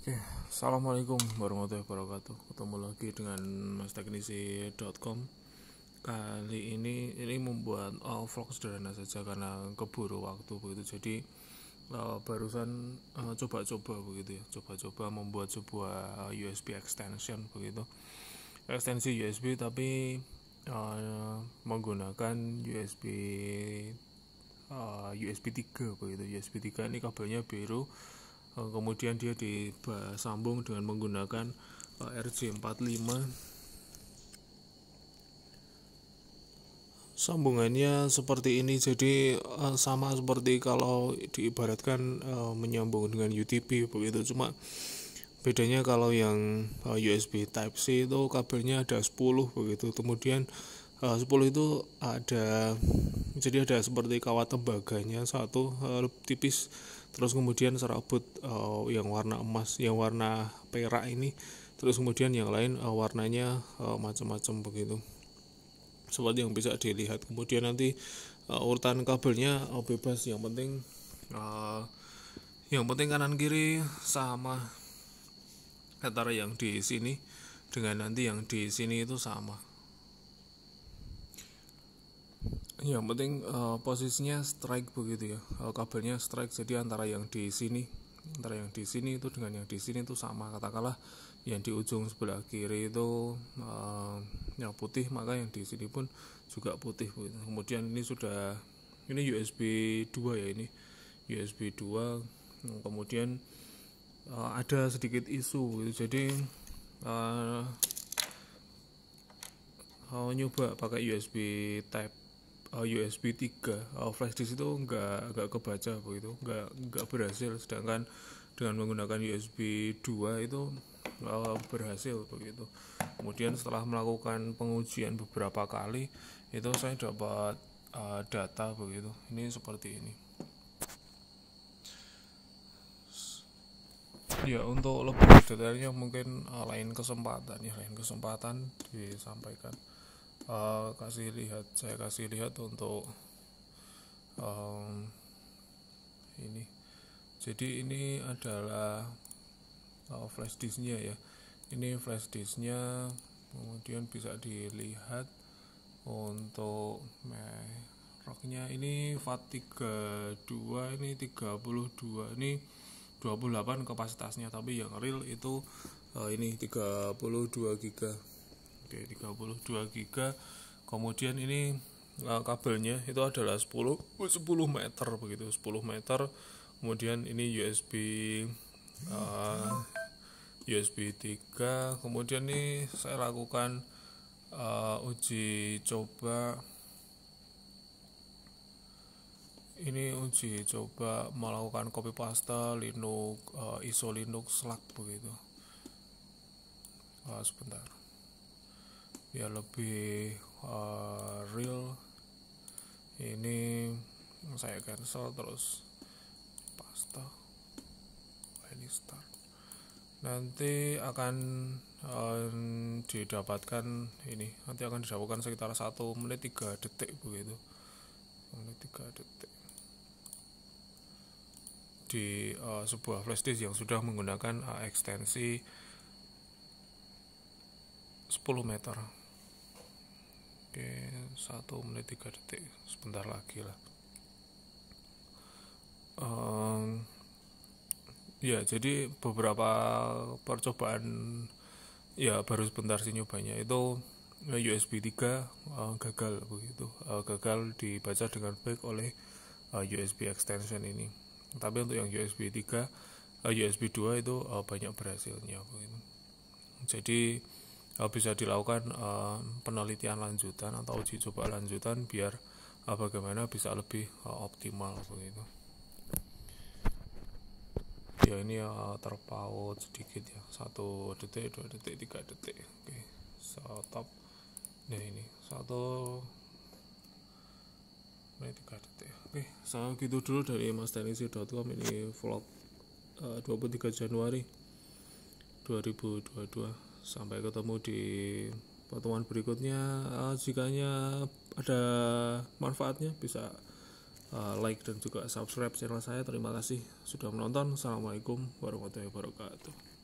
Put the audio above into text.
Oke, assalamualaikum warahmatullahi wabarakatuh. Ketemu lagi dengan Mas Kali ini ini membuat uh, vlog sederhana saja karena keburu waktu begitu. Jadi uh, barusan eh, coba-coba uh, begitu ya, coba-coba membuat sebuah eh, USB extension begitu. Ekstensi USB tapi uh, menggunakan USB uh, USB 3 begitu. USB 3 ini kabelnya biru Eh, kemudian dia disambung dengan menggunakan eh, RJ45 sambungannya seperti ini jadi eh, sama seperti kalau diibaratkan menyambung dengan UTP begitu cuma bedanya kalau yang USB Type C itu kabelnya ada 10 begitu kemudian Eh, uh, 10 itu ada jadi ada seperti kawat tembaganya satu uh, tipis terus kemudian serabut uh, yang warna emas yang warna perak ini terus kemudian yang lain uh, warnanya uh, macam-macam begitu seperti yang bisa dilihat kemudian nanti uh, urutan kabelnya uh, bebas yang penting uh, yang penting kanan kiri sama antara yang di sini dengan nanti yang di sini itu sama Iya, yang penting uh, posisinya strike begitu ya uh, kabelnya strike jadi antara yang di sini antara yang di sini itu dengan yang di sini itu sama katakanlah yang di ujung sebelah kiri itu uh, yang putih maka yang di sini pun juga putih begitu. kemudian ini sudah ini USB 2 ya ini USB 2 kemudian uh, ada sedikit isu gitu. jadi uh, mau nyoba pakai USB Type uh, USB 3 uh, flash disk itu enggak enggak kebaca begitu enggak nggak berhasil sedangkan dengan menggunakan USB 2 itu uh, berhasil begitu kemudian setelah melakukan pengujian beberapa kali itu saya dapat uh, data begitu ini seperti ini ya untuk lebih detailnya mungkin uh, lain kesempatan ya lain kesempatan disampaikan uh, kasih lihat saya kasih lihat untuk um, ini jadi ini adalah uh, flash disknya ya ini flash disknya kemudian bisa dilihat untuk meroknya ini FAT32 ini 32 ini 28 kapasitasnya tapi yang real itu uh, ini 32 giga Oke, 32 giga. Kemudian ini uh, kabelnya itu adalah 10 10 meter begitu, 10 meter. Kemudian ini USB uh, eh, USB 3. Kemudian ini saya lakukan uh, uji coba ini uji coba melakukan copy paste Linux uh, ISO Linux Slack begitu uh, sebentar ya lebih uh, real ini saya cancel terus pasta ini start nanti akan um, didapatkan ini nanti akan didapatkan sekitar satu menit tiga detik begitu menit tiga detik di uh, sebuah flash yang sudah menggunakan uh, ekstensi 10 meter Oke satu menit tiga detik sebentar lagi lah um, ya jadi beberapa percobaan ya baru sebentar sih nyobanya itu USB 3 uh, gagal begitu uh, gagal dibaca dengan baik oleh uh, eh, USB extension ini tapi untuk yang USB 3 uh, eh, USB 2 itu uh, banyak berhasilnya begitu jadi bisa dilakukan uh, penelitian lanjutan atau uji coba lanjutan biar uh, bagaimana bisa lebih uh, optimal begitu ya ini ya terpaut sedikit ya satu detik dua detik tiga detik oke stop nah ini satu menit tiga detik oke saya so, gitu dulu dari masdenisi.com ini vlog uh, 23 Januari 2022 sampai ketemu di pertemuan berikutnya uh, jikanya ada manfaatnya bisa uh, like dan juga subscribe channel saya terima kasih sudah menonton assalamualaikum warahmatullahi wabarakatuh